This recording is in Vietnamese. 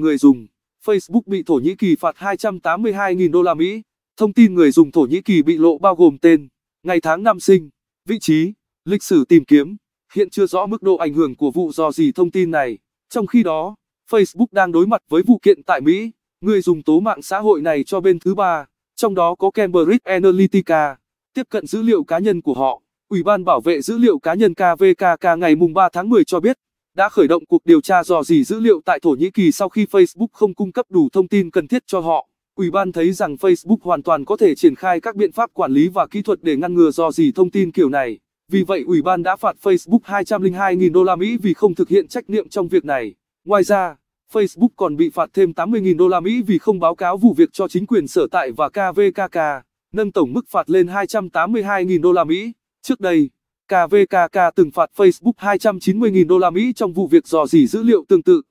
người dùng. Facebook bị Thổ Nhĩ Kỳ phạt 282.000 đô la Mỹ. Thông tin người dùng Thổ Nhĩ Kỳ bị lộ bao gồm tên, ngày tháng năm sinh, vị trí, lịch sử tìm kiếm. Hiện chưa rõ mức độ ảnh hưởng của vụ do gì thông tin này. Trong khi đó, Facebook đang đối mặt với vụ kiện tại Mỹ. Người dùng tố mạng xã hội này cho bên thứ ba, trong đó có Cambridge Analytica, tiếp cận dữ liệu cá nhân của họ. Ủy ban bảo vệ dữ liệu cá nhân KVKK ngày 3 tháng 10 cho biết, đã khởi động cuộc điều tra dò dỉ dữ liệu tại Thổ Nhĩ Kỳ sau khi Facebook không cung cấp đủ thông tin cần thiết cho họ. Ủy ban thấy rằng Facebook hoàn toàn có thể triển khai các biện pháp quản lý và kỹ thuật để ngăn ngừa dò dỉ thông tin kiểu này. Vì vậy, ủy ban đã phạt Facebook 202.000 đô la Mỹ vì không thực hiện trách nhiệm trong việc này. Ngoài ra, Facebook còn bị phạt thêm 80.000 đô la Mỹ vì không báo cáo vụ việc cho chính quyền sở tại và KVKK, nâng tổng mức phạt lên 282.000 đô la Mỹ. Trước đây, KVKK từng phạt Facebook 290.000 đô la Mỹ trong vụ việc dò dỉ dữ liệu tương tự.